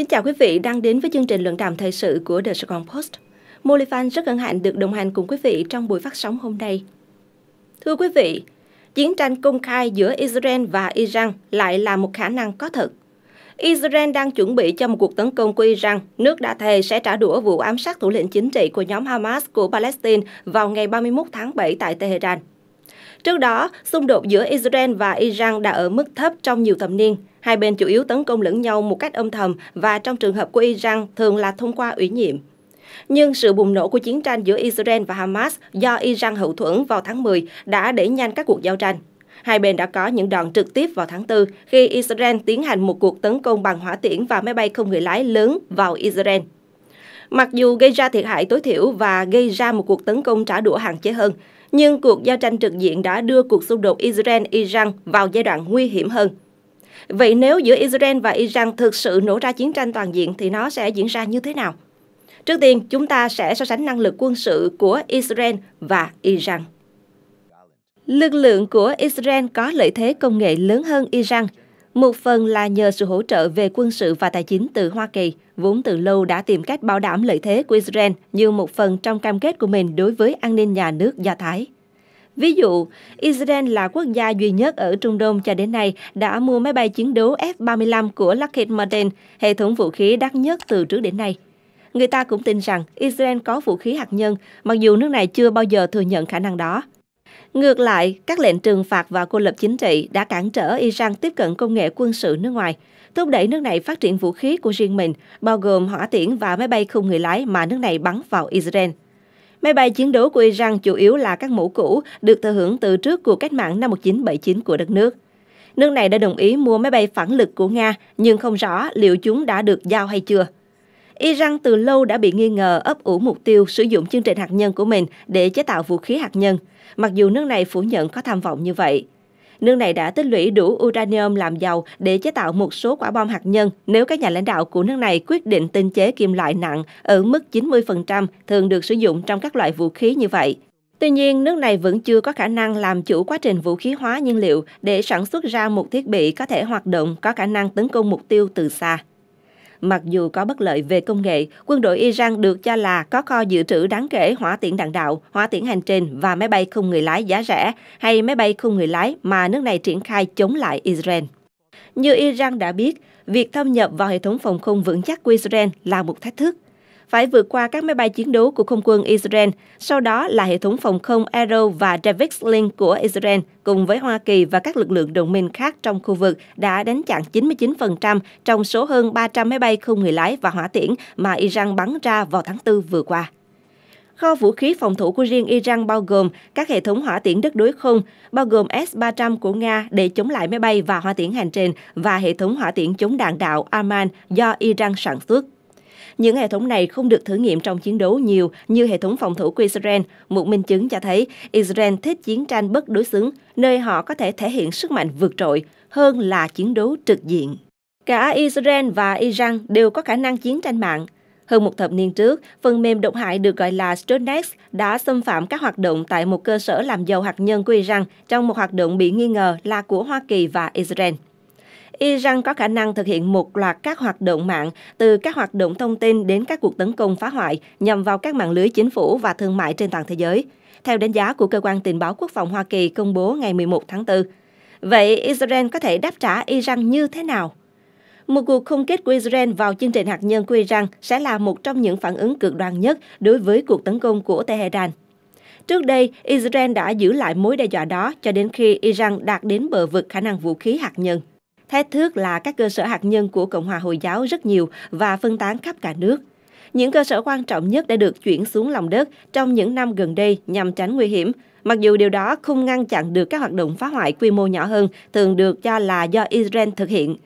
Kính chào quý vị đang đến với chương trình luận đàm thời sự của The Sài Gòn Post. Molifan rất hân hạnh được đồng hành cùng quý vị trong buổi phát sóng hôm nay. Thưa quý vị, chiến tranh công khai giữa Israel và Iran lại là một khả năng có thật. Israel đang chuẩn bị cho một cuộc tấn công của Iran. Nước đã thề sẽ trả đũa vụ ám sát thủ lĩnh chính trị của nhóm Hamas của Palestine vào ngày 31 tháng 7 tại Tehran. Trước đó, xung đột giữa Israel và Iran đã ở mức thấp trong nhiều thập niên – Hai bên chủ yếu tấn công lẫn nhau một cách âm thầm và trong trường hợp của Iran thường là thông qua ủy nhiệm. Nhưng sự bùng nổ của chiến tranh giữa Israel và Hamas do Iran hậu thuẫn vào tháng 10 đã đẩy nhanh các cuộc giao tranh. Hai bên đã có những đòn trực tiếp vào tháng 4 khi Israel tiến hành một cuộc tấn công bằng hỏa tiễn và máy bay không người lái lớn vào Israel. Mặc dù gây ra thiệt hại tối thiểu và gây ra một cuộc tấn công trả đũa hạn chế hơn, nhưng cuộc giao tranh trực diện đã đưa cuộc xung đột Israel-Iran vào giai đoạn nguy hiểm hơn. Vậy nếu giữa Israel và Iran thực sự nổ ra chiến tranh toàn diện thì nó sẽ diễn ra như thế nào? Trước tiên, chúng ta sẽ so sánh năng lực quân sự của Israel và Iran. Lực lượng của Israel có lợi thế công nghệ lớn hơn Iran, một phần là nhờ sự hỗ trợ về quân sự và tài chính từ Hoa Kỳ, vốn từ lâu đã tìm cách bảo đảm lợi thế của Israel như một phần trong cam kết của mình đối với an ninh nhà nước Do Thái. Ví dụ, Israel là quốc gia duy nhất ở Trung Đông cho đến nay đã mua máy bay chiến đấu F-35 của Lockheed Martin, hệ thống vũ khí đắt nhất từ trước đến nay. Người ta cũng tin rằng Israel có vũ khí hạt nhân, mặc dù nước này chưa bao giờ thừa nhận khả năng đó. Ngược lại, các lệnh trừng phạt và cô lập chính trị đã cản trở Iran tiếp cận công nghệ quân sự nước ngoài, thúc đẩy nước này phát triển vũ khí của riêng mình, bao gồm hỏa tiễn và máy bay không người lái mà nước này bắn vào Israel. Máy bay chiến đấu của Iran chủ yếu là các mẫu cũ được thừa hưởng từ trước cuộc cách mạng năm 1979 của đất nước. Nước này đã đồng ý mua máy bay phản lực của Nga, nhưng không rõ liệu chúng đã được giao hay chưa. Iran từ lâu đã bị nghi ngờ ấp ủ mục tiêu sử dụng chương trình hạt nhân của mình để chế tạo vũ khí hạt nhân, mặc dù nước này phủ nhận có tham vọng như vậy. Nước này đã tích lũy đủ uranium làm giàu để chế tạo một số quả bom hạt nhân nếu các nhà lãnh đạo của nước này quyết định tinh chế kim loại nặng ở mức 90% thường được sử dụng trong các loại vũ khí như vậy. Tuy nhiên, nước này vẫn chưa có khả năng làm chủ quá trình vũ khí hóa nhiên liệu để sản xuất ra một thiết bị có thể hoạt động có khả năng tấn công mục tiêu từ xa. Mặc dù có bất lợi về công nghệ, quân đội Iran được cho là có kho dự trữ đáng kể hỏa tiễn đạn đạo, hỏa tiễn hành trình và máy bay không người lái giá rẻ hay máy bay không người lái mà nước này triển khai chống lại Israel. Như Iran đã biết, việc thâm nhập vào hệ thống phòng không vững chắc của Israel là một thách thức phải vượt qua các máy bay chiến đấu của không quân Israel, sau đó là hệ thống phòng không Arrow và David's Link của Israel cùng với Hoa Kỳ và các lực lượng đồng minh khác trong khu vực đã đánh chặn 99% trong số hơn 300 máy bay không người lái và hỏa tiễn mà Iran bắn ra vào tháng 4 vừa qua. Kho vũ khí phòng thủ của riêng Iran bao gồm các hệ thống hỏa tiễn đất đối không, bao gồm S-300 của Nga để chống lại máy bay và hỏa tiễn hành trình và hệ thống hỏa tiễn chống đạn đạo Aman do Iran sản xuất. Những hệ thống này không được thử nghiệm trong chiến đấu nhiều như hệ thống phòng thủ của Israel, một minh chứng cho thấy Israel thích chiến tranh bất đối xứng, nơi họ có thể thể hiện sức mạnh vượt trội hơn là chiến đấu trực diện. Cả Israel và Iran đều có khả năng chiến tranh mạng. Hơn một thập niên trước, phần mềm độc hại được gọi là Stuxnet đã xâm phạm các hoạt động tại một cơ sở làm dầu hạt nhân của Iran trong một hoạt động bị nghi ngờ là của Hoa Kỳ và Israel. Iran có khả năng thực hiện một loạt các hoạt động mạng, từ các hoạt động thông tin đến các cuộc tấn công phá hoại nhằm vào các mạng lưới chính phủ và thương mại trên toàn thế giới, theo đánh giá của Cơ quan Tình báo Quốc phòng Hoa Kỳ công bố ngày 11 tháng 4. Vậy Israel có thể đáp trả Iran như thế nào? Một cuộc không kích của Israel vào chương trình hạt nhân của Iran sẽ là một trong những phản ứng cực đoan nhất đối với cuộc tấn công của Tehran. Trước đây, Israel đã giữ lại mối đe dọa đó cho đến khi Iran đạt đến bờ vực khả năng vũ khí hạt nhân. Thái thước là các cơ sở hạt nhân của Cộng hòa Hồi giáo rất nhiều và phân tán khắp cả nước. Những cơ sở quan trọng nhất đã được chuyển xuống lòng đất trong những năm gần đây nhằm tránh nguy hiểm, mặc dù điều đó không ngăn chặn được các hoạt động phá hoại quy mô nhỏ hơn thường được cho là do Israel thực hiện.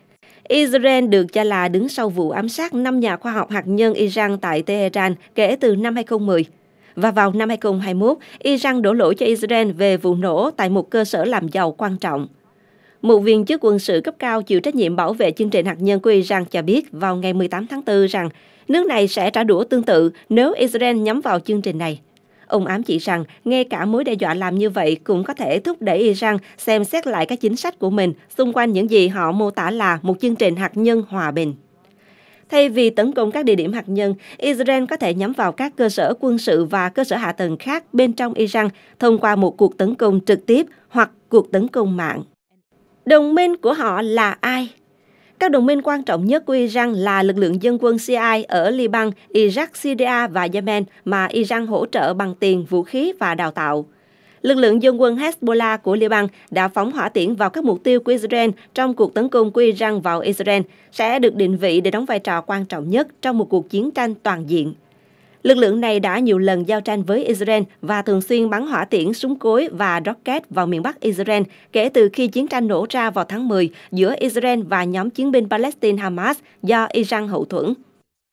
Israel được cho là đứng sau vụ ám sát 5 nhà khoa học hạt nhân Iran tại Tehran kể từ năm 2010. Và vào năm 2021, Iran đổ lỗi cho Israel về vụ nổ tại một cơ sở làm dầu quan trọng. Một viên chức quân sự cấp cao chịu trách nhiệm bảo vệ chương trình hạt nhân của Iran cho biết vào ngày 18 tháng 4 rằng nước này sẽ trả đũa tương tự nếu Israel nhắm vào chương trình này. Ông ám chỉ rằng ngay cả mối đe dọa làm như vậy cũng có thể thúc đẩy Iran xem xét lại các chính sách của mình xung quanh những gì họ mô tả là một chương trình hạt nhân hòa bình. Thay vì tấn công các địa điểm hạt nhân, Israel có thể nhắm vào các cơ sở quân sự và cơ sở hạ tầng khác bên trong Iran thông qua một cuộc tấn công trực tiếp hoặc cuộc tấn công mạng. Đồng minh của họ là ai? Các đồng minh quan trọng nhất của Iran là lực lượng dân quân CIA ở Liban, Iraq, Syria và Yemen mà Iran hỗ trợ bằng tiền, vũ khí và đào tạo. Lực lượng dân quân Hezbollah của Liban đã phóng hỏa tiễn vào các mục tiêu của Israel trong cuộc tấn công của Iran vào Israel, sẽ được định vị để đóng vai trò quan trọng nhất trong một cuộc chiến tranh toàn diện. Lực lượng này đã nhiều lần giao tranh với Israel và thường xuyên bắn hỏa tiễn súng cối và rocket vào miền Bắc Israel kể từ khi chiến tranh nổ ra vào tháng 10 giữa Israel và nhóm chiến binh Palestine Hamas do Iran hậu thuẫn.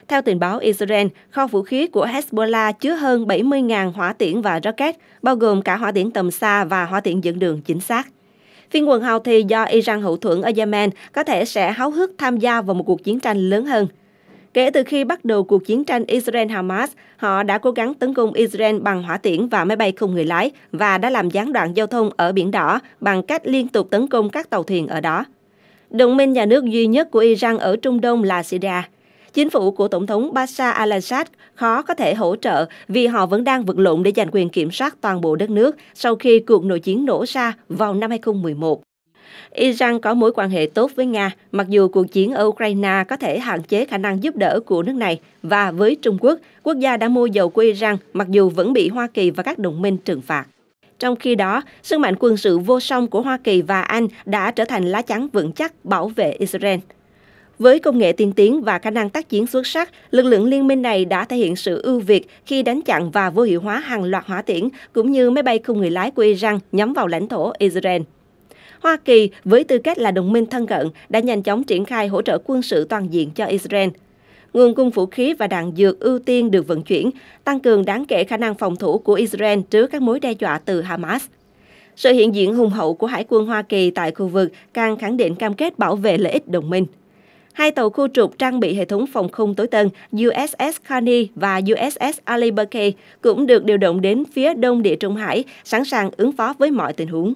Theo tình báo Israel, kho vũ khí của Hezbollah chứa hơn 70.000 hỏa tiễn và rocket, bao gồm cả hỏa tiễn tầm xa và hỏa tiễn dẫn đường chính xác. Phiên quần hào thì do Iran hậu thuẫn ở Yemen có thể sẽ háo hức tham gia vào một cuộc chiến tranh lớn hơn – Kể từ khi bắt đầu cuộc chiến tranh Israel-Hamas, họ đã cố gắng tấn công Israel bằng hỏa tiễn và máy bay không người lái và đã làm gián đoạn giao thông ở Biển Đỏ bằng cách liên tục tấn công các tàu thuyền ở đó. Đồng minh nhà nước duy nhất của Iran ở Trung Đông là Syria. Chính phủ của Tổng thống Bashar al-Assad khó có thể hỗ trợ vì họ vẫn đang vật lộn để giành quyền kiểm soát toàn bộ đất nước sau khi cuộc nội chiến nổ ra vào năm 2011. Iran có mối quan hệ tốt với Nga, mặc dù cuộc chiến ở Ukraine có thể hạn chế khả năng giúp đỡ của nước này. Và với Trung Quốc, quốc gia đã mua dầu của Iran, mặc dù vẫn bị Hoa Kỳ và các đồng minh trừng phạt. Trong khi đó, sức mạnh quân sự vô song của Hoa Kỳ và Anh đã trở thành lá chắn vững chắc bảo vệ Israel. Với công nghệ tiên tiến và khả năng tác chiến xuất sắc, lực lượng liên minh này đã thể hiện sự ưu việt khi đánh chặn và vô hiệu hóa hàng loạt hỏa tiễn cũng như máy bay không người lái của Iran nhắm vào lãnh thổ Israel. Hoa Kỳ với tư cách là đồng minh thân cận đã nhanh chóng triển khai hỗ trợ quân sự toàn diện cho Israel. Nguồn cung vũ khí và đạn dược ưu tiên được vận chuyển, tăng cường đáng kể khả năng phòng thủ của Israel trước các mối đe dọa từ Hamas. Sự hiện diện hùng hậu của Hải quân Hoa Kỳ tại khu vực càng khẳng định cam kết bảo vệ lợi ích đồng minh. Hai tàu khu trục trang bị hệ thống phòng không tối tân USS Carney và USS Ali cũng được điều động đến phía đông địa Trung Hải, sẵn sàng ứng phó với mọi tình huống.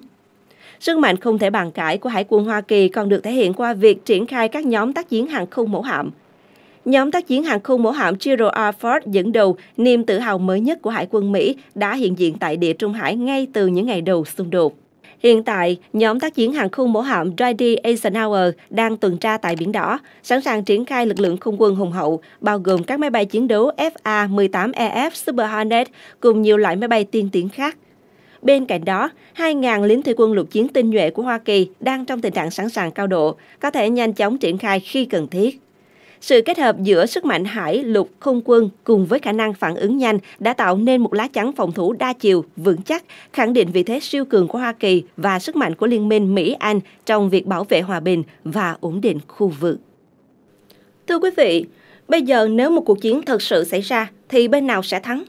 Sức mạnh không thể bàn cãi của Hải quân Hoa Kỳ còn được thể hiện qua việc triển khai các nhóm tác chiến hàng không mẫu hạm. Nhóm tác chiến hàng không mẫu hạm Gerald R. Ford dẫn đầu, niềm tự hào mới nhất của Hải quân Mỹ đã hiện diện tại địa Trung Hải ngay từ những ngày đầu xung đột. Hiện tại, nhóm tác chiến hàng không mẫu hạm Dwight Eisenhower đang tuần tra tại Biển Đỏ, sẵn sàng triển khai lực lượng không quân hùng hậu, bao gồm các máy bay chiến đấu FA-18EF e Super Hornet cùng nhiều loại máy bay tiên tiến khác. Bên cạnh đó, 2.000 lính thủy quân lục chiến tinh nhuệ của Hoa Kỳ đang trong tình trạng sẵn sàng cao độ, có thể nhanh chóng triển khai khi cần thiết. Sự kết hợp giữa sức mạnh hải, lục, không quân cùng với khả năng phản ứng nhanh đã tạo nên một lá chắn phòng thủ đa chiều, vững chắc, khẳng định vị thế siêu cường của Hoa Kỳ và sức mạnh của Liên minh Mỹ-Anh trong việc bảo vệ hòa bình và ổn định khu vực. Thưa quý vị, bây giờ nếu một cuộc chiến thật sự xảy ra thì bên nào sẽ thắng?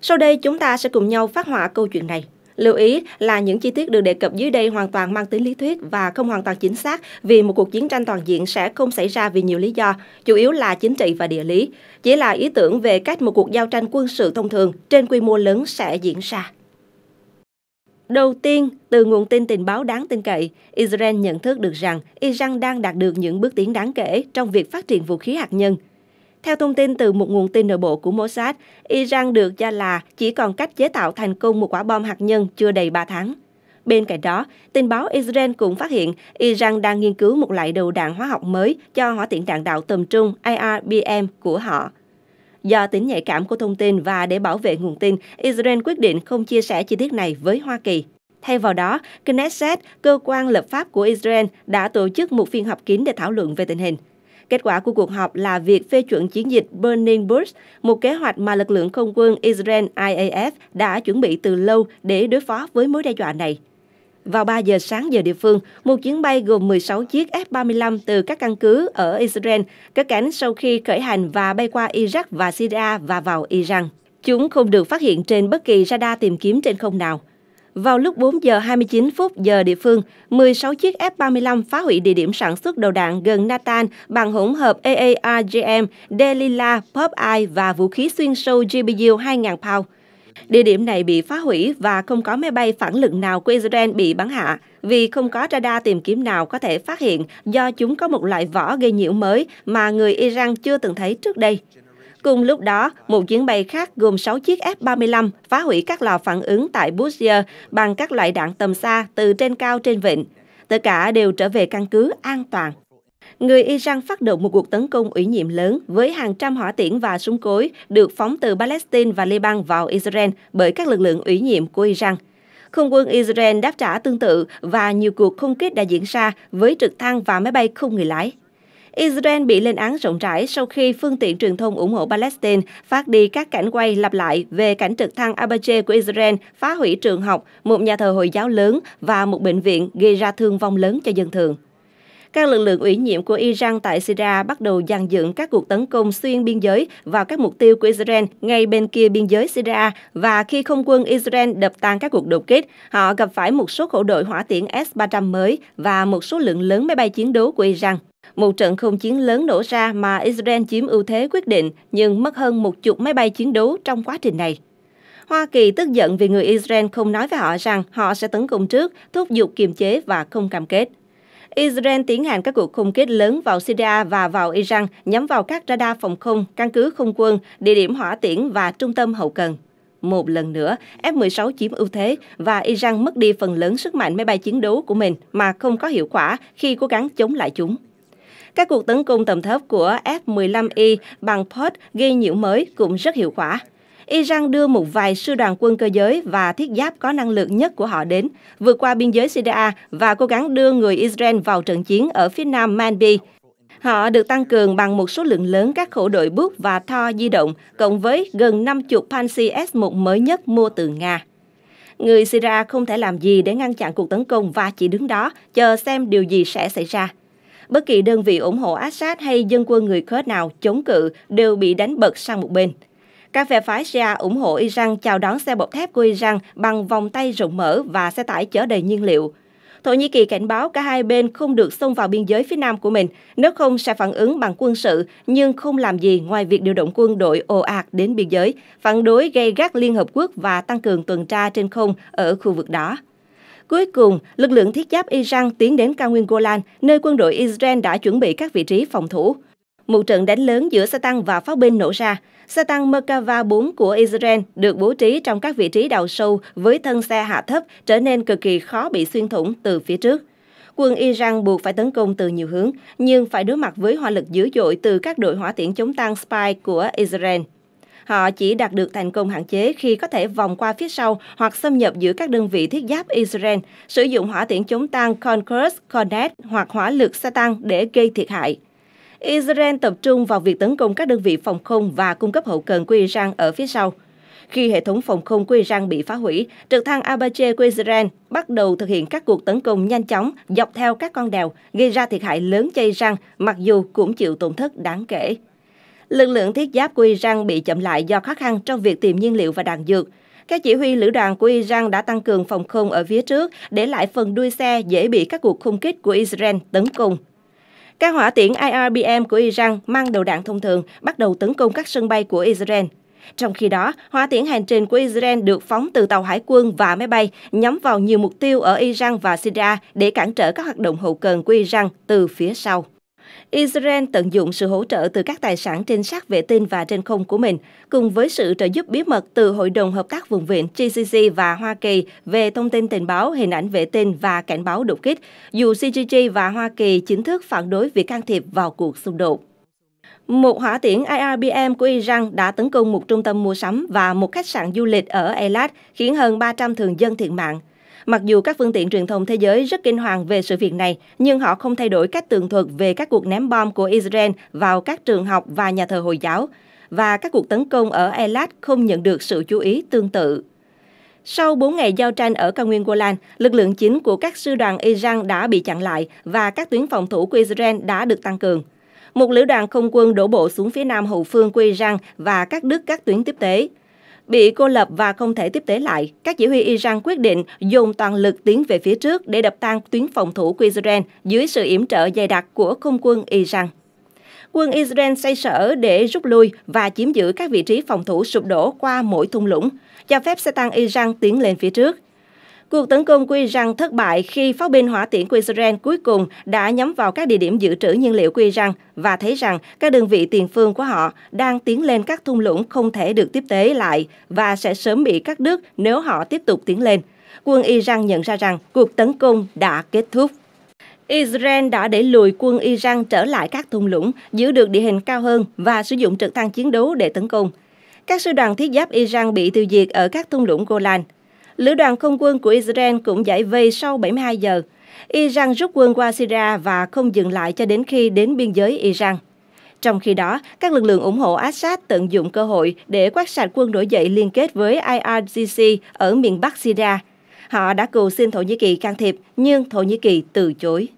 Sau đây chúng ta sẽ cùng nhau phát họa câu chuyện này. Lưu ý là những chi tiết được đề cập dưới đây hoàn toàn mang tính lý thuyết và không hoàn toàn chính xác vì một cuộc chiến tranh toàn diện sẽ không xảy ra vì nhiều lý do, chủ yếu là chính trị và địa lý. Chỉ là ý tưởng về cách một cuộc giao tranh quân sự thông thường trên quy mô lớn sẽ diễn ra. Đầu tiên, từ nguồn tin tình báo đáng tin cậy, Israel nhận thức được rằng Iran đang đạt được những bước tiến đáng kể trong việc phát triển vũ khí hạt nhân – theo thông tin từ một nguồn tin nội bộ của Mossad, Iran được cho là chỉ còn cách chế tạo thành công một quả bom hạt nhân chưa đầy 3 tháng. Bên cạnh đó, tin báo Israel cũng phát hiện Iran đang nghiên cứu một loại đầu đạn hóa học mới cho hỏa tiễn đạn đạo tầm trung IRBM của họ. Do tính nhạy cảm của thông tin và để bảo vệ nguồn tin, Israel quyết định không chia sẻ chi tiết này với Hoa Kỳ. Thay vào đó, Knesset, cơ quan lập pháp của Israel, đã tổ chức một phiên họp kín để thảo luận về tình hình. Kết quả của cuộc họp là việc phê chuẩn chiến dịch Burning Bush, một kế hoạch mà lực lượng không quân Israel IAF đã chuẩn bị từ lâu để đối phó với mối đe dọa này. Vào 3 giờ sáng giờ địa phương, một chuyến bay gồm 16 chiếc F-35 từ các căn cứ ở Israel cất cánh sau khi khởi hành và bay qua Iraq và Syria và vào Iran. Chúng không được phát hiện trên bất kỳ radar tìm kiếm trên không nào – vào lúc 4 giờ 29 phút giờ địa phương, 16 chiếc F-35 phá hủy địa điểm sản xuất đầu đạn gần Natan bằng hỗn hợp AARGM, Delila, Popeye và vũ khí xuyên sâu GBU 2000 pound. Địa điểm này bị phá hủy và không có máy bay phản lực nào của Israel bị bắn hạ vì không có radar tìm kiếm nào có thể phát hiện do chúng có một loại vỏ gây nhiễu mới mà người Iran chưa từng thấy trước đây. Cùng lúc đó, một chuyến bay khác gồm 6 chiếc F-35 phá hủy các lò phản ứng tại Busia bằng các loại đạn tầm xa từ trên cao trên vịnh. Tất cả đều trở về căn cứ an toàn. Người Iran phát động một cuộc tấn công ủy nhiệm lớn với hàng trăm hỏa tiễn và súng cối được phóng từ Palestine và Liban vào Israel bởi các lực lượng ủy nhiệm của Iran. Không quân Israel đáp trả tương tự và nhiều cuộc không kích đã diễn ra với trực thăng và máy bay không người lái. Israel bị lên án rộng rãi sau khi phương tiện truyền thông ủng hộ Palestine phát đi các cảnh quay lặp lại về cảnh trực thăng Apache của Israel phá hủy trường học, một nhà thờ Hồi giáo lớn và một bệnh viện gây ra thương vong lớn cho dân thường các lực lượng ủy nhiệm của Iran tại Syria bắt đầu dàn dựng các cuộc tấn công xuyên biên giới vào các mục tiêu của Israel ngay bên kia biên giới Syria và khi không quân Israel đập tan các cuộc đột kích, họ gặp phải một số khẩu đội hỏa tiễn S-300 mới và một số lượng lớn máy bay chiến đấu của Iran. Một trận không chiến lớn nổ ra mà Israel chiếm ưu thế quyết định nhưng mất hơn một chục máy bay chiến đấu trong quá trình này. Hoa Kỳ tức giận vì người Israel không nói với họ rằng họ sẽ tấn công trước, thúc giục kiềm chế và không cam kết. Israel tiến hành các cuộc không kích lớn vào Syria và vào Iran nhắm vào các radar phòng không, căn cứ không quân, địa điểm hỏa tiễn và trung tâm hậu cần. Một lần nữa, F-16 chiếm ưu thế và Iran mất đi phần lớn sức mạnh máy bay chiến đấu của mình mà không có hiệu quả khi cố gắng chống lại chúng. Các cuộc tấn công tầm thấp của F-15I e bằng pod gây nhiễu mới cũng rất hiệu quả. Iran đưa một vài sư đoàn quân cơ giới và thiết giáp có năng lực nhất của họ đến, vượt qua biên giới Syria và cố gắng đưa người Israel vào trận chiến ở phía nam Manbi. Họ được tăng cường bằng một số lượng lớn các khẩu đội bút và tho di động, cộng với gần 50 Pansy S-1 mới nhất mua từ Nga. Người Syria không thể làm gì để ngăn chặn cuộc tấn công và chỉ đứng đó, chờ xem điều gì sẽ xảy ra. Bất kỳ đơn vị ủng hộ Assad hay dân quân người Kurd nào chống cự đều bị đánh bật sang một bên. Các phe phái Shia ủng hộ Iran chào đón xe bọc thép của Iran bằng vòng tay rộng mở và xe tải chở đầy nhiên liệu. Thổ Nhĩ Kỳ cảnh báo cả hai bên không được xông vào biên giới phía nam của mình, nếu không sẽ phản ứng bằng quân sự, nhưng không làm gì ngoài việc điều động quân đội ồ ạt đến biên giới, phản đối gây gắt Liên Hợp Quốc và tăng cường tuần tra trên không ở khu vực đó. Cuối cùng, lực lượng thiết giáp Iran tiến đến cao nguyên Golan, nơi quân đội Israel đã chuẩn bị các vị trí phòng thủ. Một trận đánh lớn giữa xe tăng và pháo binh nổ ra. Xe tăng Merkava 4 của Israel được bố trí trong các vị trí đào sâu với thân xe hạ thấp trở nên cực kỳ khó bị xuyên thủng từ phía trước. Quân Iran buộc phải tấn công từ nhiều hướng, nhưng phải đối mặt với hỏa lực dữ dội từ các đội hỏa tiễn chống tăng Spy của Israel. Họ chỉ đạt được thành công hạn chế khi có thể vòng qua phía sau hoặc xâm nhập giữa các đơn vị thiết giáp Israel, sử dụng hỏa tiễn chống tăng Conquest, Cornet hoặc hỏa lực Satan để gây thiệt hại. Israel tập trung vào việc tấn công các đơn vị phòng không và cung cấp hậu cần của Iran ở phía sau. Khi hệ thống phòng không của Iran bị phá hủy, trực thăng Apache của Israel bắt đầu thực hiện các cuộc tấn công nhanh chóng dọc theo các con đèo, gây ra thiệt hại lớn cho Iran, mặc dù cũng chịu tổn thất đáng kể lực lượng thiết giáp của Iran bị chậm lại do khó khăn trong việc tìm nhiên liệu và đạn dược. Các chỉ huy lữ đoàn của Iran đã tăng cường phòng không ở phía trước, để lại phần đuôi xe dễ bị các cuộc không kích của Israel tấn công. Các hỏa tiễn IRBM của Iran mang đầu đạn thông thường bắt đầu tấn công các sân bay của Israel. Trong khi đó, hỏa tiễn hành trình của Israel được phóng từ tàu hải quân và máy bay nhắm vào nhiều mục tiêu ở Iran và Syria để cản trở các hoạt động hậu cần của Iran từ phía sau. Israel tận dụng sự hỗ trợ từ các tài sản trên sát vệ tinh và trên không của mình, cùng với sự trợ giúp bí mật từ Hội đồng Hợp tác Vùng Vịnh GCC và Hoa Kỳ về thông tin tình báo, hình ảnh vệ tinh và cảnh báo đột kích, dù CGG và Hoa Kỳ chính thức phản đối việc can thiệp vào cuộc xung đột. Một hỏa tiễn IRBM của Iran đã tấn công một trung tâm mua sắm và một khách sạn du lịch ở Eilat, khiến hơn 300 thường dân thiệt mạng. Mặc dù các phương tiện truyền thông thế giới rất kinh hoàng về sự việc này, nhưng họ không thay đổi cách tường thuật về các cuộc ném bom của Israel vào các trường học và nhà thờ Hồi giáo, và các cuộc tấn công ở Eilat không nhận được sự chú ý tương tự. Sau 4 ngày giao tranh ở cao nguyên Golan, lực lượng chính của các sư đoàn Iran đã bị chặn lại và các tuyến phòng thủ của Israel đã được tăng cường. Một lữ đoàn không quân đổ bộ xuống phía nam hậu phương của Iran và các đứt các tuyến tiếp tế. Bị cô lập và không thể tiếp tế lại, các chỉ huy Iran quyết định dùng toàn lực tiến về phía trước để đập tan tuyến phòng thủ của Israel dưới sự yểm trợ dày đặc của không quân Iran quân Israel xây sở để rút lui và chiếm giữ các vị trí phòng thủ sụp đổ qua mỗi thung lũng, cho phép xe tăng Iran tiến lên phía trước. Cuộc tấn công quy răng thất bại khi pháo binh hỏa tiễn của Israel cuối cùng đã nhắm vào các địa điểm dự trữ nhiên liệu quy răng và thấy rằng các đơn vị tiền phương của họ đang tiến lên các thung lũng không thể được tiếp tế lại và sẽ sớm bị cắt đứt nếu họ tiếp tục tiến lên. Quân Iran nhận ra rằng cuộc tấn công đã kết thúc. Israel đã đẩy lùi quân Iran trở lại các thung lũng, giữ được địa hình cao hơn và sử dụng trực thăng chiến đấu để tấn công. Các sư đoàn thiết giáp Iran bị tiêu diệt ở các thung lũng Golan. Lữ đoàn không quân của Israel cũng giải vây sau 72 giờ. Iran rút quân qua Syria và không dừng lại cho đến khi đến biên giới Iran. Trong khi đó, các lực lượng ủng hộ Assad tận dụng cơ hội để quát sạch quân nổi dậy liên kết với IRGC ở miền Bắc Syria. Họ đã cầu xin Thổ Nhĩ Kỳ can thiệp, nhưng Thổ Nhĩ Kỳ từ chối.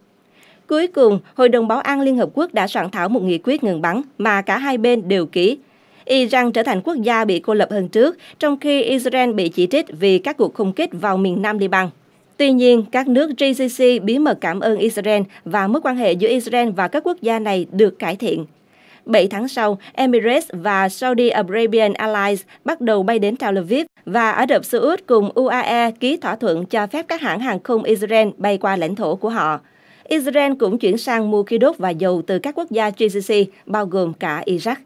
Cuối cùng, Hội đồng Bảo an Liên Hợp Quốc đã soạn thảo một nghị quyết ngừng bắn mà cả hai bên đều ký. Iran trở thành quốc gia bị cô lập hơn trước, trong khi Israel bị chỉ trích vì các cuộc không kích vào miền Nam Liban. Tuy nhiên, các nước GCC bí mật cảm ơn Israel và mối quan hệ giữa Israel và các quốc gia này được cải thiện. 7 tháng sau, Emirates và Saudi Arabian Airlines bắt đầu bay đến Tel Aviv và Ả Rập Xê Út cùng UAE ký thỏa thuận cho phép các hãng hàng không Israel bay qua lãnh thổ của họ. Israel cũng chuyển sang mua khí đốt và dầu từ các quốc gia GCC, bao gồm cả Iraq.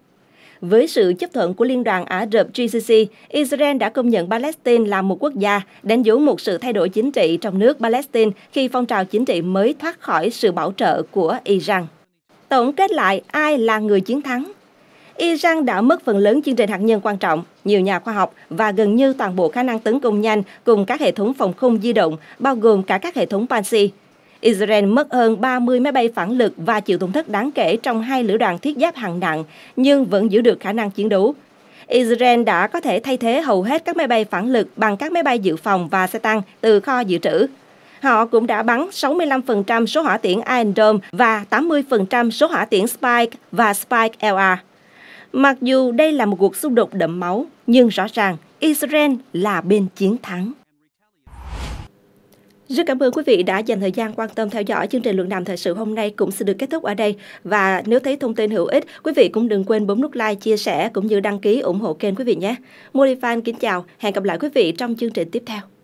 Với sự chấp thuận của Liên đoàn Ả Rập GCC, Israel đã công nhận Palestine là một quốc gia, đánh dấu một sự thay đổi chính trị trong nước Palestine khi phong trào chính trị mới thoát khỏi sự bảo trợ của Iran. Tổng kết lại, ai là người chiến thắng? Iran đã mất phần lớn chương trình hạt nhân quan trọng, nhiều nhà khoa học và gần như toàn bộ khả năng tấn công nhanh cùng các hệ thống phòng không di động, bao gồm cả các hệ thống Pansy. Israel mất hơn 30 máy bay phản lực và chịu tổn thất đáng kể trong hai lữ đoàn thiết giáp hạng nặng, nhưng vẫn giữ được khả năng chiến đấu. Israel đã có thể thay thế hầu hết các máy bay phản lực bằng các máy bay dự phòng và xe tăng từ kho dự trữ. Họ cũng đã bắn 65% số hỏa tiễn Iron Dome và 80% số hỏa tiễn Spike và Spike LR. Mặc dù đây là một cuộc xung đột đẫm máu, nhưng rõ ràng Israel là bên chiến thắng. Rất cảm ơn quý vị đã dành thời gian quan tâm theo dõi chương trình luận đàm thời sự hôm nay cũng sẽ được kết thúc ở đây. Và nếu thấy thông tin hữu ích, quý vị cũng đừng quên bấm nút like, chia sẻ cũng như đăng ký ủng hộ kênh quý vị nhé. Modifan kính chào, hẹn gặp lại quý vị trong chương trình tiếp theo.